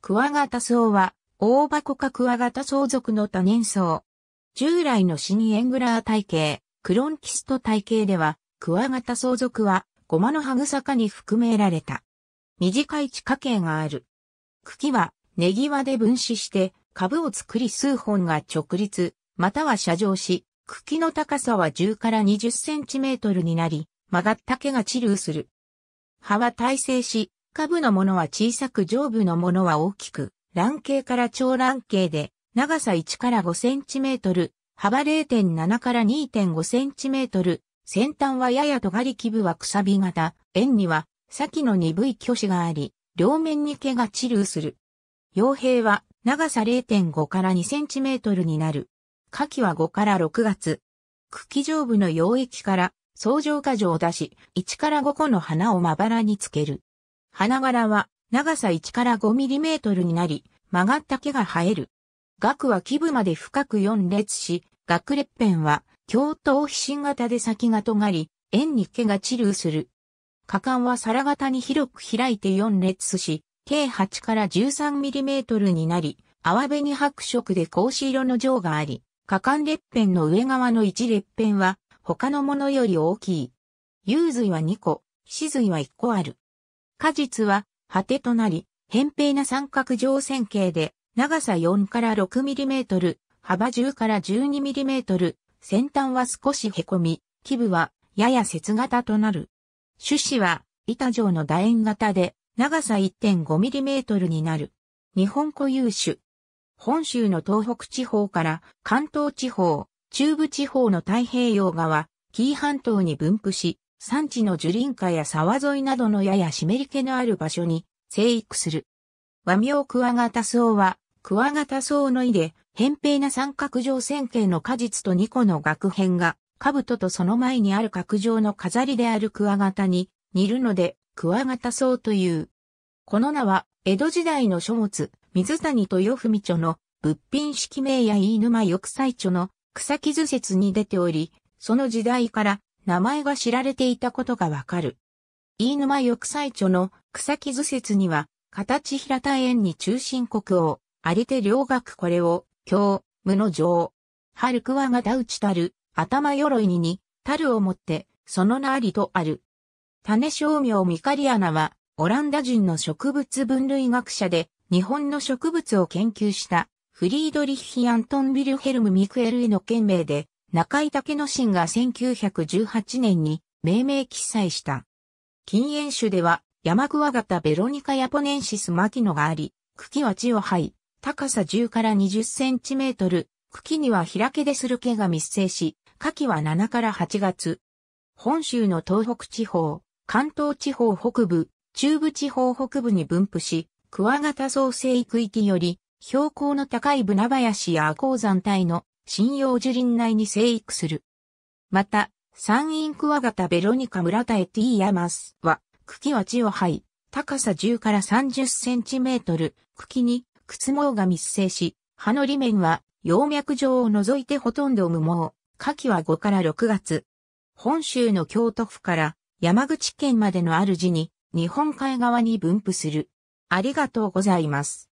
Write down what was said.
クワガタソウは、大箱かクワガタソウ属の多年草。従来のシニエングラー体系、クロンキスト体系では、クワガタソウ属は、ゴマのハグサに含められた。短い地下茎がある。茎は、ネギで分子して、株を作り数本が直立、または射状し、茎の高さは10から20センチメートルになり、曲がった毛が治るする。葉は耐性し、下部のものは小さく上部のものは大きく、卵形から長卵形で、長さ1から5センチメートル、幅0.7から2.5センチメートル、先端はやや尖り基部はくさび型、円には先の鈍い巨子があり、両面に毛が散流する。傭兵は長さ0.5から2センチメートルになる。下季は5から6月。茎上部の溶液から、相乗果樹を出し、1から5個の花をまばらにつける。花柄は長さ1から5トルになり、曲がった毛が生える。額は基部まで深く4列し、額裂片は、京都皮新型で先が尖り、円に毛が散るする。果敢は皿型に広く開いて4列し、計8から1 3トルになり、泡紅白色で格子色の上があり、果敢裂片の上側の1裂片は、他のものより大きい。幽髄は2個、死髄は1個ある。果実は、果てとなり、扁平な三角状線形で、長さ4から6ミリメートル、幅10から12ミリメートル、先端は少し凹み、基部は、やや節型となる。種子は、板状の楕円型で、長さ1.5ミリメートルになる。日本固有種。本州の東北地方から関東地方、中部地方の太平洋側、紀伊半島に分布し、山地の樹林下や沢沿いなどのやや湿り気のある場所に生育する。和名クワガタソウは、クワガタソウの意で、扁平な三角状線形の果実と2個の額片が、兜とその前にある角状の飾りであるクワガタに似るので、クワガタソウという。この名は、江戸時代の書物、水谷豊文著の物品式名や飯沼翼祭著の草木図説に出ており、その時代から名前が知られていたことがわかる。飯沼翼最著の草木図説には、形平田園に中心国王、ありて両学これを、京、無の城。春くわがだうちたる、頭鎧にに、るをもって、その名ありとある。種商名ミカリアナは、オランダ人の植物分類学者で、日本の植物を研究した、フリードリッヒ・アントン・ビルヘルム・ミクエルへの県名で、中井武之進が1918年に命名記載した。禁煙種では、山桑型ベロニカヤポネンシスマキノがあり、茎は地を這い、高さ10から20センチメートル、茎には開けでする毛が密生し、夏季は7から8月。本州の東北地方、関東地方北部、中部地方北部に分布し、クワガタ創生区域より、標高の高いブナ林や鉱山帯の針葉樹林内に生育する。また、山陰クワガタベロニカ村田エティヤマスは、茎は地を這い、高さ10から30センチメートル、茎に靴毛が密生し、葉の裏面は葉脈状を除いてほとんど無毛、夏季は5から6月。本州の京都府から山口県までの主に日本海側に分布する。ありがとうございます。